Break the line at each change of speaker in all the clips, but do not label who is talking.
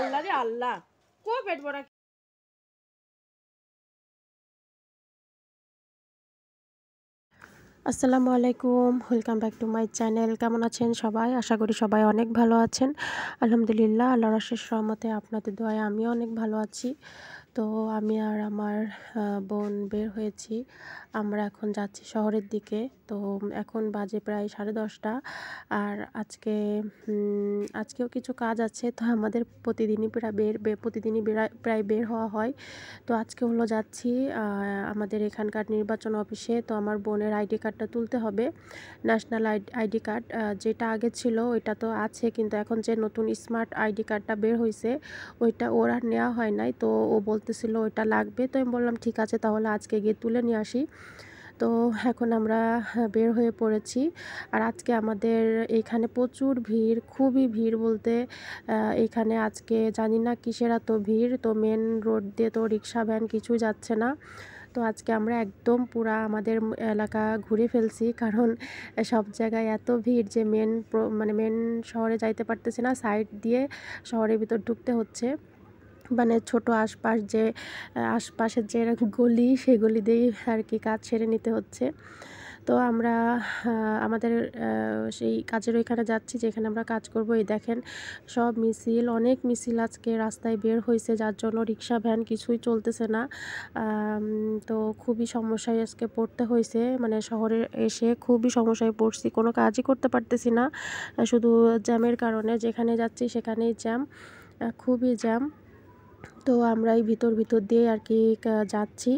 আল্লাহ রে আল্লাহ কো পেট ভরা আসসালামু আলাইকুম welcome back to my channel কেমন আছেন সবাই আশা করি সবাই অনেক ভালো আছেন আলহামদুলিল্লাহ আল্লাহ রাশেষ রহমতে আপনাদের দোয়ায় আমিও অনেক ভালো আছি তো আমি আর আমার বোন বের হয়েছি আমরা এখন যাচ্ছি শহরের দিকে তো এখন বাজে প্রায় সাড়ে দশটা আর আজকে আজকেও কিছু কাজ আছে তো আমাদের প্রতিদিনই প্রায় বের প্রতিদিনই প্রায় বের হওয়া হয় তো আজকে হলো যাচ্ছি আমাদের এখানকার নির্বাচন অফিসে তো আমার বোনের আইডি কার্ড কার্ডটা তুলতে হবে ন্যাশনাল আইডি কার্ড যেটা আগে ছিল ওইটা তো আছে কিন্তু এখন যে নতুন স্মার্ট আইডি কার্ডটা বের হয়েছে ওইটা ওর আর নেওয়া হয় নাই তো ও বলতেছিল ওইটা লাগবে তো আমি বললাম ঠিক আছে তাহলে আজকে গিয়ে তুলে নিয়ে আসি তো এখন আমরা হ্যাঁ, বের হয়ে পড়েছি আর আজকে আমাদের এইখানে প্রচুর ভিড় খুবই ভিড় বলতে এখানে আজকে জানি না কিসের এত ভিড় তো মেন রোড দিয়ে তো রিক্সা ভ্যান কিছু যাচ্ছে না তো আজকে আমরা একদম পুরা আমাদের এলাকা ঘুরে ফেলছি কারণ সব জায়গায় এত ভিড় যে মেন মানে মেন শহরে যাইতে পারতেছি না সাইড দিয়ে শহরের ভিতর ঢুকতে হচ্ছে মানে ছোট আশপাশ যে আশপাশের যে গলি সেগুলি দিয়েই আর কি কাজ সেরে নিতে হচ্ছে তো আমরা আমাদের সেই কাজের ওইখানে যাচ্ছি যেখানে আমরা কাজ করব এই দেখেন সব মিছিল অনেক মিছিল আজকে রাস্তায় বের হয়েছে যার জন্য রিক্সা ভ্যান কিছুই চলতেছে না তো খুবই সমস্যায় আজকে পড়তে হয়েছে মানে শহরে এসে খুবই সমস্যায় পড়ছি কোনো কাজই করতে পারতেছি না শুধু জ্যামের কারণে যেখানে যাচ্ছি সেখানেই জ্যাম খুবই জ্যাম তো আমরা এই ভিতর ভিতর দিয়ে আর কি যাচ্ছি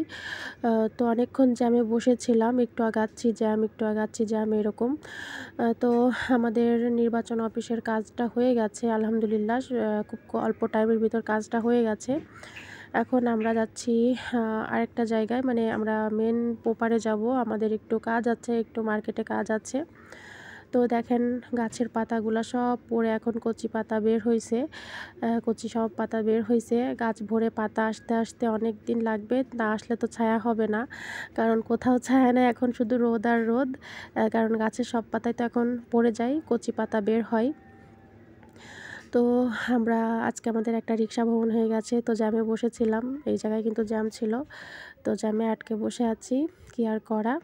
তো অনেকক্ষণ জ্যামে বসেছিলাম একটু আগাচ্ছি জ্যাম একটু আগাচ্ছি জ্যাম এরকম তো আমাদের নির্বাচন অফিসের কাজটা হয়ে গেছে আলহামদুলিল্লাহ খুব অল্প টাইমের ভিতর কাজটা হয়ে গেছে এখন আমরা যাচ্ছি আরেকটা জায়গায় মানে আমরা মেন পোপারে যাব আমাদের একটু কাজ আছে একটু মার্কেটে কাজ আছে তো দেখেন গাছের পাতাগুলো সব পড়ে এখন কচি পাতা বের হয়েছে কচি সব পাতা বের হয়েছে গাছ ভরে পাতা আসতে আসতে অনেক দিন লাগবে না আসলে তো ছায়া হবে না কারণ কোথাও ছায়া নেই এখন শুধু রোদ আর রোদ কারণ গাছের সব পাতায় তো এখন পড়ে যায় কচি পাতা বের হয় তো আমরা আজকে আমাদের একটা রিক্সা ভবন হয়ে গেছে তো জ্যামে বসেছিলাম এই জায়গায় কিন্তু জ্যাম ছিল তো জ্যামে আটকে বসে আছি কি আর করা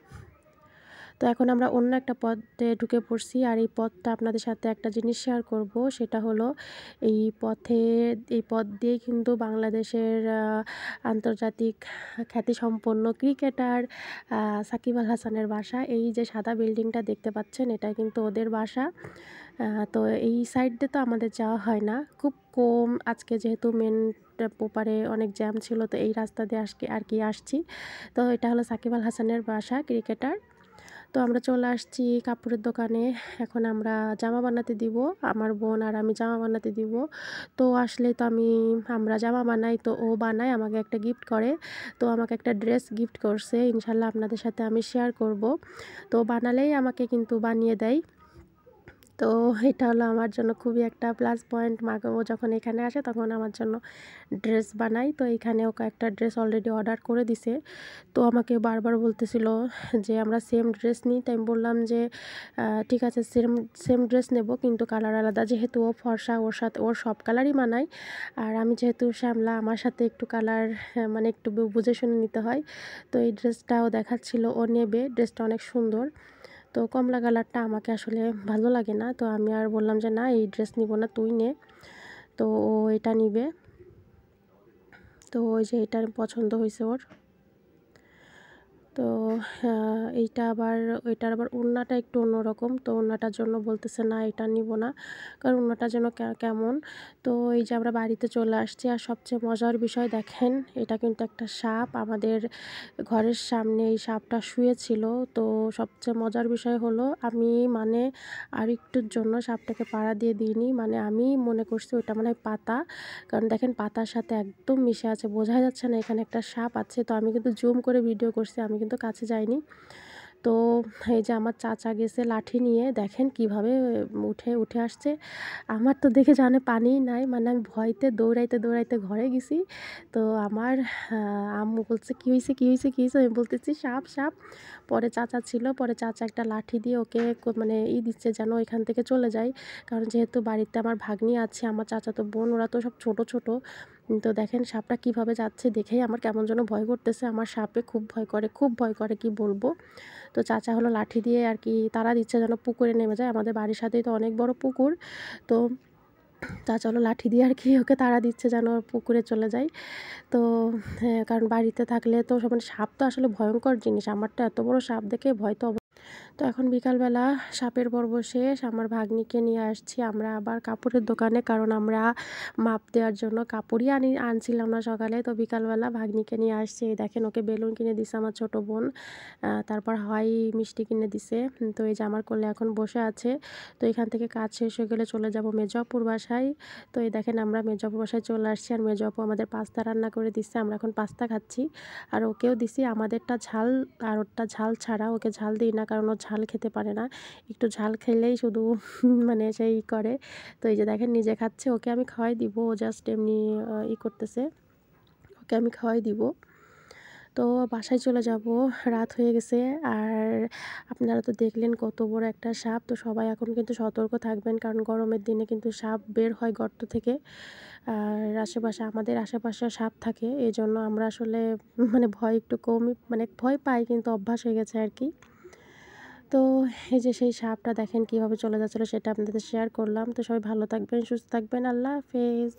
তো এখন আমরা অন্য একটা পথে ঢুকে পড়ছি আর এই পথটা আপনাদের সাথে একটা জিনিস শেয়ার করব সেটা হলো এই পথে এই পথ দিয়ে কিন্তু বাংলাদেশের আন্তর্জাতিক খ্যাতিসম্পন্ন ক্রিকেটার সাকিব আল হাসানের বাসা এই যে সাদা বিল্ডিংটা দেখতে পাচ্ছেন এটা কিন্তু ওদের বাসা তো এই সাইডে তো আমাদের যাওয়া হয় না খুব কম আজকে যেহেতু মেন পোপারে অনেক জ্যাম ছিল তো এই রাস্তা দিয়ে আজকে আর কি আসছি তো এটা হলো সাকিব আল হাসানের বাসা ক্রিকেটার তো আমরা চলে আসছি কাপড়ের দোকানে এখন আমরা জামা বানাতে দিব আমার বোন আর আমি জামা বানাতে দিব তো আসলে তো আমি আমরা জামা বানাই তো ও বানায় আমাকে একটা গিফট করে তো আমাকে একটা ড্রেস গিফট করছে ইনশাল্লাহ আপনাদের সাথে আমি শেয়ার করব তো বানালেই আমাকে কিন্তু বানিয়ে দেয় তো এটা হলো আমার জন্য খুবই একটা প্লাস পয়েন্ট মাকে ও যখন এখানে আসে তখন আমার জন্য ড্রেস বানাই তো এখানে ওকে একটা ড্রেস অলরেডি অর্ডার করে দিছে তো আমাকে বারবার বলতেছিল যে আমরা সেম ড্রেস নিই তাই আমি বললাম যে ঠিক আছে সেম সেম ড্রেস নেব কিন্তু কালার আলাদা যেহেতু ও ফর্সা ওর সাথে ওর সব কালারই মানায় আর আমি যেহেতু শ্যামলা আমার সাথে একটু কালার মানে একটু বুঝে শুনে নিতে হয় তো এই ড্রেসটাও দেখাচ্ছিল ও নেবে ড্রেসটা অনেক সুন্দর তো কমলা কালারটা আমাকে আসলে ভালো লাগে না তো আমি আর বললাম যে না এই ড্রেস নিব না তুই নে তো ও এটা নিবে তো ওই যে এটা পছন্দ হয়েছে ওর তো হ্যাঁ, এইটা আবার ওইটার আবার ওড়নাটা একটু অন্যরকম তো ওড়নাটার জন্য বলতেছে না এটা নিব না কারণ ওড়নাটা যেন কেমন তো এই যে আমরা বাড়িতে চলে আসছি আর সবচেয়ে মজার বিষয় দেখেন এটা কিন্তু একটা সাপ আমাদের ঘরের সামনে এই সাপটা শুয়েছিল তো সবচেয়ে মজার বিষয় হলো আমি মানে আর একটুর জন্য সাপটাকে পাড়া দিয়ে দিইনি মানে আমি মনে করছি ওটা মানে পাতা কারণ দেখেন পাতার সাথে একদম মিশে আছে বোঝা যাচ্ছে না এখানে একটা সাপ আছে তো আমি কিন্তু জুম করে ভিডিও করছি আমি কিন্তু কাছে যায়নি তো এই যে আমার চাচা গেছে লাঠি নিয়ে দেখেন কিভাবে উঠে উঠে আসছে আমার তো দেখে জানে পানি নাই মানে আমি ভয়তে দৌড়াইতে দৌড়াইতে ঘরে গেছি তো আমার আম্মু বলছে কী হয়েছে কী হয়েছে কী হয়েছে আমি বলতেছি সাপ সাপ পরে চাচা ছিল পরে চাচা একটা লাঠি দিয়ে ওকে মানে ই দিচ্ছে যেন ওইখান থেকে চলে যায় কারণ যেহেতু বাড়িতে আমার ভাগ্নি আছে আমার চাচা তো বোন ওরা তো সব ছোট ছোট তো দেখেন সাপটা কিভাবে যাচ্ছে দেখেই আমার কেমন যেন ভয় করতেছে আমার সাপে খুব ভয় করে খুব ভয় করে কি বলবো তো চাচা হলো লাঠি দিয়ে আর কি তারা দিচ্ছে যেন পুকুরে নেমে যায় আমাদের বাড়ির সাথেই তো অনেক বড় পুকুর তো তা চলো লাঠি দিয়ে আর কি ওকে তারা দিচ্ছে যেন পুকুরে চলে যায় তো হ্যাঁ, কারণ বাড়িতে থাকলে তো মানে সাপ তো আসলে ভয়ঙ্কর জিনিস আমারটা এত বড় সাপ দেখে ভয় তো তো এখন বিকালবেলা সাপের পর্ব শেষ আমার ভাগ্নিকে নিয়ে আসছি আমরা আবার কাপড়ের দোকানে কারণ আমরা মাপ দেওয়ার জন্য কাপড়ই আনি আনছিলাম না সকালে তো বিকালবেলা ভাগ্নিকে নিয়ে আসছি দেখেন ওকে বেলুন কিনে দিছে আমার ছোট বোন তারপর হয় মিষ্টি কিনে দিছে তো এই জামার করলে এখন বসে আছে তো এখান থেকে কাজ শেষ হয়ে গেলে চলে যাব মেজাপুর বাসায় তো এই দেখেন আমরা মেজপুর বাসায় চলে আসছি আর মেজপু আমাদের পাস্তা রান্না করে দিচ্ছে আমরা এখন পাস্তা খাচ্ছি আর ওকেও দিছি আমাদেরটা ঝাল আর ওরটা ঝাল ছাড়া ওকে ঝাল দিই না কারণ ও ঝাল খেতে পারে না একটু ঝাল খেলেই শুধু মানে সেই করে তো এই যে দেখেন নিজে খাচ্ছে ওকে আমি খাওয়াই দিব ও জাস্ট এমনি ই করতেছে ওকে আমি খাওয়াই দিব তো বাসায় চলে যাব রাত হয়ে গেছে আর আপনারা তো দেখলেন কত বড় একটা সাপ তো সবাই এখন কিন্তু সতর্ক থাকবেন কারণ গরমের দিনে কিন্তু সাপ বের হয় গর্ত থেকে আর আশেপাশে আমাদের আশেপাশে সাপ থাকে এই জন্য আমরা আসলে মানে ভয় একটু কমই মানে ভয় পাই কিন্তু অভ্যাস হয়ে গেছে আর কি তো এই যে সেই সাপটা দেখেন কিভাবে চলে যাচ্ছিলো সেটা আপনাদের শেয়ার করলাম তো সবাই ভালো থাকবেন সুস্থ থাকবেন আল্লাহ হাফেজ